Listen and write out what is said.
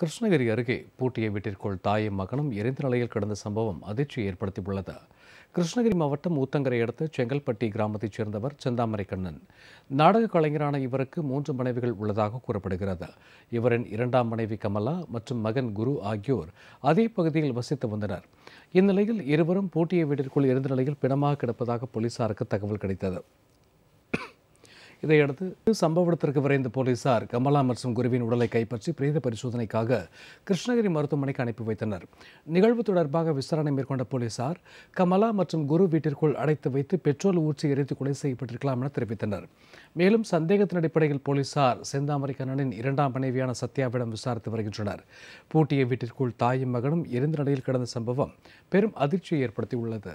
கிருஷ்ணகிரி அருகே பூட்டிய வீட்டிற்குள் தாயும் மகனும் எரிந்த நிலையில் கிடந்த சம்பவம் அதிர்ச்சியை ஏற்படுத்தியுள்ளது கிருஷ்ணகிரி மாவட்டம் ஊத்தங்கரை அடுத்த செங்கல்பட்டி கிராமத்தைச் சேர்ந்தவர் செந்தாமரை கண்ணன் நாடக கலைஞரான இவருக்கு மூன்று மனைவிகள் உள்ளதாக கூறப்படுகிறது இவரின் இரண்டாம் மனைவி கமலா மற்றும் மகன் குரு ஆகியோர் அதே பகுதியில் வசித்து வந்தனர் இந்நிலையில் இருவரும் பூட்டிய வீட்டிற்குள் இருந்த நிலையில் பிணமாக கிடப்பதாக போலீசாருக்கு தகவல் கிடைத்தது இதையடுத்து சம்பவ இடத்திற்கு விரைந்த போலீசார் கமலா மற்றும் குருவின் உடலை கைப்பற்றி பிரேத பரிசோதனைக்காக கிருஷ்ணகிரி மருத்துவமனைக்கு அனுப்பி வைத்தனர் நிகழ்வு தொடர்பாக விசாரணை மேற்கொண்ட போலீசார் கமலா மற்றும் குரு வீட்டிற்குள் அடைத்து வைத்து பெட்ரோல் ஊற்றி எரித்து கொலை செய்யப்பட்டிருக்கலாம் என தெரிவித்தனர் மேலும் சந்தேகத்தின் அடிப்படையில் போலீசார் செந்தாமரை கண்ணனின் இரண்டாம் மனைவியான சத்யாவிடம் விசாரித்து வருகின்றனர் பூட்டிய வீட்டிற்குள் தாயும் மகனும் எரிந்த நிலையில் கிடந்த சம்பவம் பெரும் அதிர்ச்சியை ஏற்படுத்தியுள்ளது